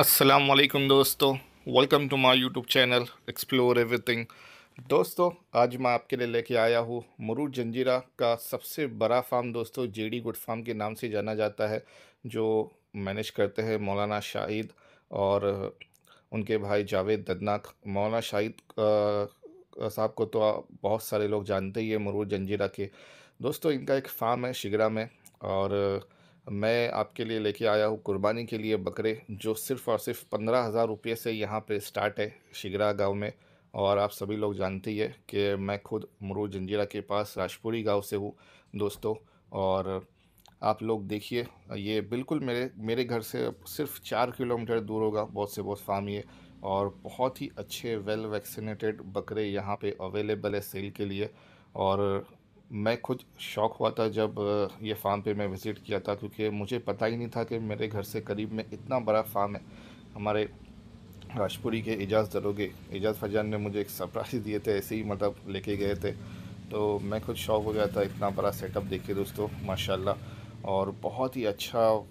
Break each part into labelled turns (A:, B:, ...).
A: असलकम दोस्तों welcome to my YouTube channel explore everything दोस्तों आज मैं आपके लिए लेके आया हूँ मरूद जंजीरा का सबसे बड़ा फार्म दोस्तों जेडी गुड फार्म के नाम से जाना जाता है जो मैनेज करते हैं मौलाना शाहिद और उनके भाई जावेद ददनाक मौलाना शाहिद साहब को तो बहुत सारे लोग जानते ही है मरूद जंजीरा के दोस्तों इनका एक फार्म है शिगरा में और मैं आपके लिए लेके आया हूँ कुर्बानी के लिए बकरे जो सिर्फ़ और सिर्फ पंद्रह हज़ार रुपये से यहाँ पे स्टार्ट है शिगरा गांव में और आप सभी लोग जानते ही है कि मैं खुद मरू जंजीरा के पास राजपुरी गांव से हूँ दोस्तों और आप लोग देखिए ये बिल्कुल मेरे मेरे घर से सिर्फ चार किलोमीटर दूर होगा बहुत से बहुत फार्म ये और बहुत ही अच्छे वेल वैक्सीनेटेड बकरे यहाँ पर अवेलेबल है सेल के लिए और मैं खुद शौक हुआ था जब ये फार्म पे मैं विज़िट किया था क्योंकि मुझे पता ही नहीं था कि मेरे घर से करीब में इतना बड़ा फार्म है हमारे राजपुरी के एजाज दरोगे एजाज फजान ने मुझे एक सरप्राइज़ दिए थे ऐसे ही मतलब लेके गए थे तो मैं खुद शौक हो गया था इतना बड़ा सेटअप देख के दोस्तों माशाल्लाह और बहुत ही अच्छा आ,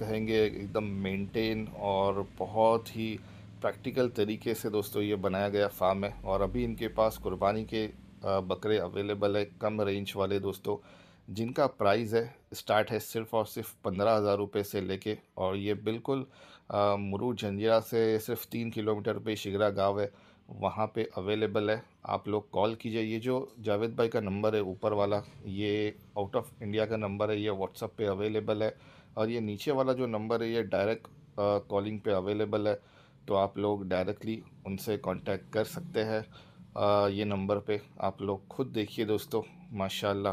A: कहेंगे एकदम मेंटेन और बहुत ही प्रैक्टिकल तरीके से दोस्तों ये बनाया गया फार्म है और अभी इनके पास कुर्बानी के बकरे अवेलेबल है कम रेंज वाले दोस्तों जिनका प्राइस है स्टार्ट है सिर्फ और सिर्फ पंद्रह हज़ार रुपये से लेके और ये बिल्कुल मुरू झंझिरा से सिर्फ तीन किलोमीटर पे शिगरा गांव है वहाँ पे अवेलेबल है आप लोग कॉल कीजिए ये जो जावेद भाई का नंबर है ऊपर वाला ये आउट ऑफ इंडिया का नंबर है ये व्हाट्सअप पे अवेलेबल है और ये नीचे वाला जो नंबर है ये डायरेक्ट कॉलिंग पे अवेलेबल है तो आप लोग डायरेक्टली उनसे कॉन्टैक्ट कर सकते हैं ये नंबर पे आप लोग खुद देखिए दोस्तों माशाल्लाह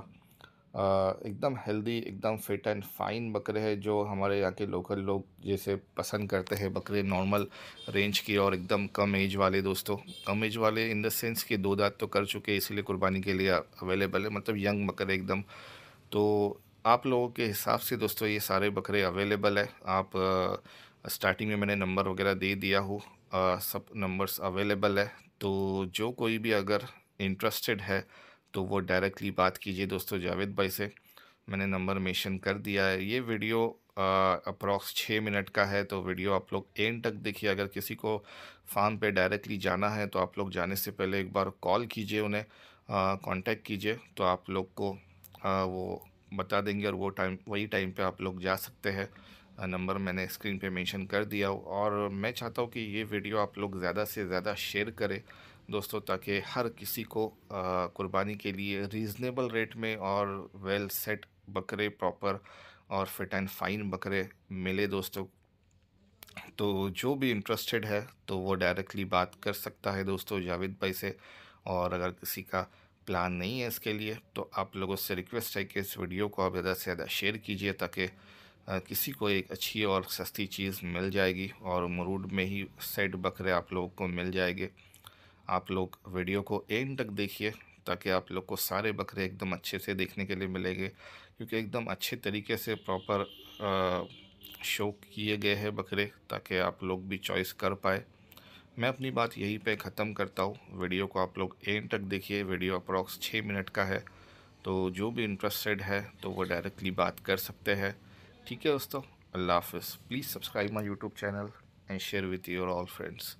A: एकदम हेल्दी एकदम फिट एंड फाइन बकरे हैं जो हमारे यहाँ के लोकल लोग जैसे पसंद करते हैं बकरे नॉर्मल रेंज की और एकदम कम एज वाले दोस्तों कम एज वाले इन द सेंस कि दो दांत तो कर चुके हैं इसीलिए कुर्बानी के लिए अवेलेबल है मतलब यंग बकरे एकदम तो आप लोगों के हिसाब से दोस्तों ये सारे बकरे अवेलेबल है आप आ, स्टार्टिंग में मैंने नंबर वगैरह दे दिया हो सब नंबर्स अवेलेबल है तो जो कोई भी अगर इंटरेस्टेड है तो वो डायरेक्टली बात कीजिए दोस्तों जावेद भाई से मैंने नंबर मेंशन कर दिया है ये वीडियो अप्रॉक्स छः मिनट का है तो वीडियो आप लोग एंड तक देखिए अगर किसी को फार्म पे डायरेक्टली जाना है तो आप लोग जाने से पहले एक बार कॉल कीजिए उन्हें कांटेक्ट कीजिए तो आप लोग को आ, वो बता देंगे और वो टाइम वही टाइम पे आप लोग जा सकते हैं नंबर मैंने स्क्रीन पे मेंशन कर दिया हो और मैं चाहता हूँ कि ये वीडियो आप लोग ज़्यादा से ज़्यादा शेयर करें दोस्तों ताकि हर किसी को कुर्बानी के लिए रीज़नेबल रेट में और वेल सेट बकरे प्रॉपर और फिट एंड फाइन बकरे मिले दोस्तों तो जो भी इंटरेस्टेड है तो वो डायरेक्टली बात कर सकता है दोस्तों जावेद भाई से और अगर किसी का प्लान नहीं है इसके लिए तो आप लोगों से रिक्वेस्ट है कि इस वीडियो को आप ज़्यादा से ज़्यादा शेयर कीजिए ताकि किसी को एक अच्छी और सस्ती चीज़ मिल जाएगी और मरूड में ही सेट बकरे आप लोगों को मिल जाएंगे आप लोग वीडियो को एंड तक देखिए ताकि आप लोग को सारे बकरे एकदम अच्छे से देखने के लिए मिलेंगे क्योंकि एकदम अच्छे तरीके से प्रॉपर शो किए गए हैं बकरे ताकि आप लोग भी चॉइस कर पाए मैं अपनी बात यहीं पे ख़त्म करता हूँ वीडियो को आप लोग एंड तक देखिए वीडियो अप्रॉक्स छः मिनट का है तो जो भी इंटरेस्टेड है तो वो डायरेक्टली बात कर सकते हैं ठीक है दोस्तों अल्लाह हाफ please subscribe my YouTube channel and share with your all friends